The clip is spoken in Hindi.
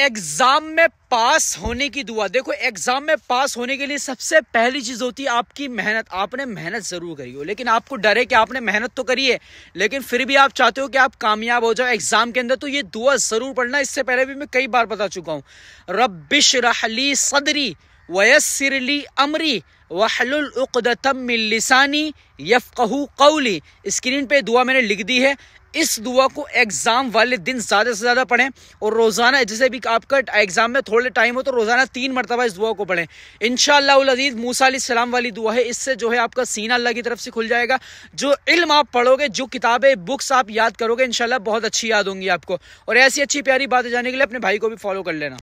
एग्ज़ाम में पास होने की दुआ देखो एग्ज़ाम में पास होने के लिए सबसे पहली चीज़ होती है आपकी मेहनत आपने मेहनत ज़रूर करी हो लेकिन आपको डर है कि आपने मेहनत तो करी है लेकिन फिर भी आप चाहते हो कि आप कामयाब हो जाओ एग्ज़ाम के अंदर तो ये दुआ ज़रूर पढ़ना इससे पहले भी मैं कई बार बता चुका हूँ रबिश रहली सदरी वयसरली अमरी वहलतम लिसानी कहू कौली स्क्रीन पे दुआ मैंने लिख दी है इस दुआ को एग्ज़ाम वाले दिन ज़्यादा से ज़्यादा पढ़ें और रोज़ाना जैसे भी आपका एग्ज़ाम में थोड़े टाइम हो तो रोज़ाना तीन मरतबा इस दुआ को पढ़ें इन शजीज़ मूसा सलाम वाली दुआ है इससे जो है आपका सीना अल्लाह की तरफ से खुल जाएगा जो इल्म आप पढ़ोगे जो किताबें बुक्स आप याद करोगे इन बहुत अच्छी याद होंगी आपको और ऐसी अच्छी प्यारी बातें जाने के लिए अपने भाई को भी फॉलो कर लेना